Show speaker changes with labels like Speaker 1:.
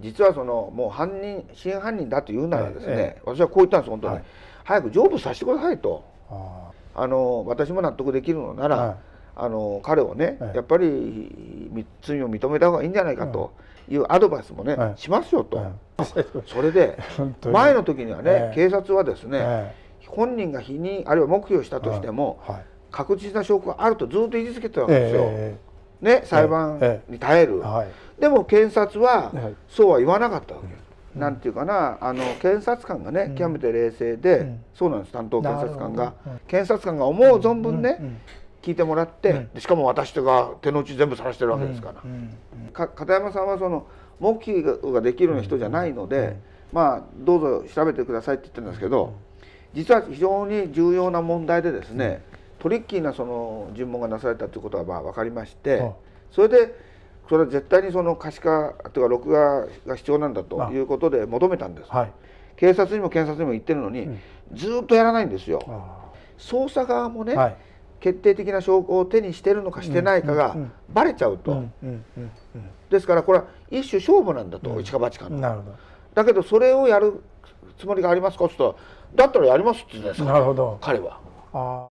Speaker 1: 実はそのもう犯人真犯人だと言うならですね、ええ、私はこう言ったんです本当に、はい、早く成仏させてくださいとあの私も納得できるのなら、はい、あの彼をね、やっぱり罪を認めた方がいいんじゃないかというアドバイスもね、しますよと、それで前の時にはね、え、警察はですね、本人が否認あるいは黙秘をしたとしても、確実な証拠があるとずっと言い続けてたわけですよ。ね、裁判に耐える、ええはい、でも検察はそうは言わなかったわけ、はい、なんていうかなあの検察官がね、うん、極めて冷静で、うん、そうなんです担当検察官が、検察官が思う存分ね、聞いてもらって、しかも私が手の内全部晒してるわけですから、か片山さんはその黙秘ができるような人じゃないので、まあどうぞ調べてくださいって言ってるんですけど、実は非常に重要な問題でですね、トリッキーなその尋問がなされたということはまあ分かりまして、それでそれは絶対にその可視化というか録画が必要なんだということで求めたんです、はい、警察にも検察にも言ってるのに、うん、ずっとやらないんですよ捜査側もね、はい、決定的な証拠を手にしてるのかしてないかがバレちゃうと、ですからこれは一種勝負なんだと、うん、一か八かのだけどそれをやるつもりがありますかってったらだったらやりますって言うんですか、彼は。あ